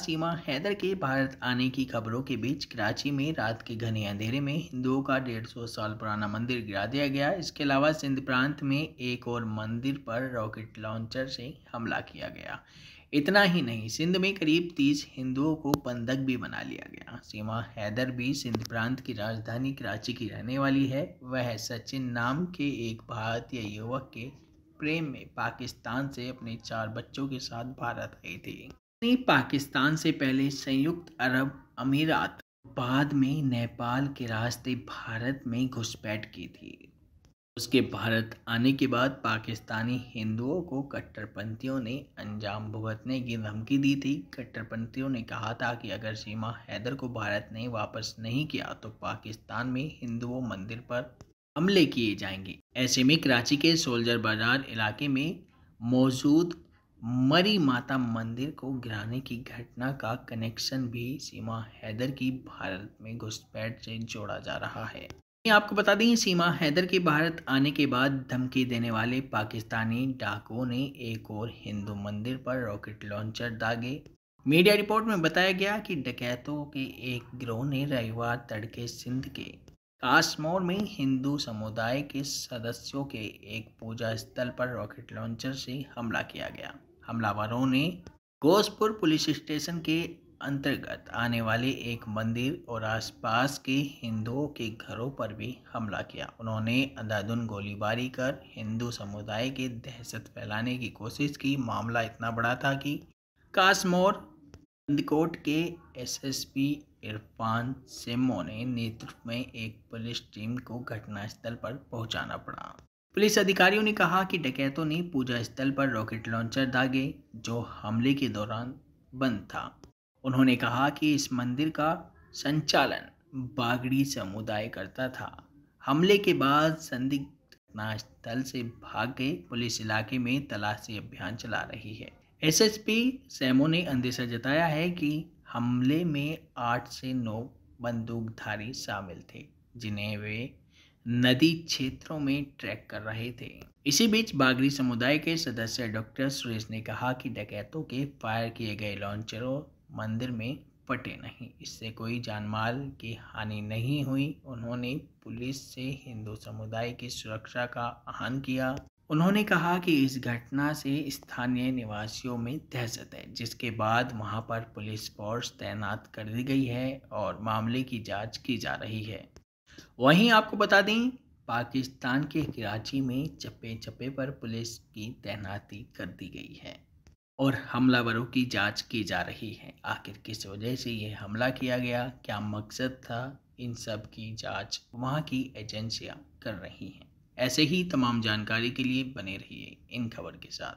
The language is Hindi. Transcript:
सीमा हैदर के भारत आने की खबरों के बीच कराची में रात के घने अंधेरे में हिंदुओं का 150 साल पुराना मंदिर गिरा दिया गया इसके अलावा सिंध प्रांत में एक और मंदिर पर रॉकेट लॉन्चर से हमला किया गया इतना ही नहीं सिंध में करीब 30 हिंदुओं को बंधक भी बना लिया गया सीमा हैदर भी सिंध प्रांत की राजधानी कराची की रहने वाली है वह सचिन नाम के एक भारतीय युवक के प्रेम में पाकिस्तान से अपने चार बच्चों के साथ भारत आई थी पाकिस्तान से पहले संयुक्त अरब अमीरात बाद में नेपाल के रास्ते भारत में घुसपैठ की थी उसके भारत आने के बाद पाकिस्तानी हिंदुओं को कट्टरपंथियों ने अंजाम भुगतने की धमकी दी थी कट्टरपंथियों ने कहा था कि अगर सीमा हैदर को भारत ने वापस नहीं किया तो पाकिस्तान में हिंदुओं मंदिर पर हमले किए जाएंगे ऐसे में कराची के सोल्जर बाजार इलाके में मौजूद मरी माता मंदिर को गिराने की घटना का कनेक्शन भी सीमा हैदर की भारत में घुसपैठ से जोड़ा जा रहा है आपको बता दें सीमा हैदर के भारत आने के बाद धमकी देने वाले पाकिस्तानी डाकुओं ने एक और हिंदू मंदिर पर रॉकेट लॉन्चर दागे मीडिया रिपोर्ट में बताया गया कि डकैतों के एक गिरोह ने रविवार तड़के सिंध के कासमोर में हिंदू समुदाय के सदस्यों के एक पूजा स्थल पर रॉकेट लॉन्चर से हमला किया गया हमलावरों ने गोसपुर पुलिस स्टेशन के अंतर्गत आने वाले एक मंदिर और आसपास के हिंदुओं के घरों पर भी हमला किया उन्होंने अंधाधुन गोलीबारी कर हिंदू समुदाय के दहशत फैलाने की कोशिश की मामला इतना बड़ा था कि कासमोर कोट के एसएसपी इरफान सिमो ने नेतृत्व में एक पुलिस टीम को घटनास्थल पर पहुंचाना पड़ा पुलिस अधिकारियों ने कहा कि डकैतों ने पूजा स्थल पर रॉकेट लॉन्चर दागे जो हमले के दौरान बंद था उन्होंने कहा कि इस मंदिर का संचालन बागड़ी समुदाय करता था हमले के बाद संदिग्ध घटनास्थल से भाग गए पुलिस इलाके में तलाशी अभियान चला रही है एसएसपी सैमो ने अंदेशा जताया है कि हमले में आठ से नौ बंदूकधारी शामिल थे जिन्हें वे नदी क्षेत्रों में ट्रैक कर रहे थे इसी बीच बागरी समुदाय के सदस्य डॉक्टर सुरेश ने कहा कि डकैतों के फायर किए गए लॉन्चरों मंदिर में पटे नहीं इससे कोई जानमाल की हानि नहीं हुई उन्होंने पुलिस से हिंदू समुदाय की सुरक्षा का आह्वान किया उन्होंने कहा कि इस घटना से स्थानीय निवासियों में दहशत है जिसके बाद वहां पर पुलिस फोर्स तैनात कर दी गई है और मामले की जांच की जा रही है वहीं आपको बता दें पाकिस्तान के कराची में चप्पे चप्पे पर पुलिस की तैनाती कर दी गई है और हमलावरों की जांच की जा रही है आखिर किस वजह से ये हमला किया गया क्या मकसद था इन सब की जांच वहाँ की एजेंसियाँ कर रही हैं ऐसे ही तमाम जानकारी के लिए बने रहिए इन खबर के साथ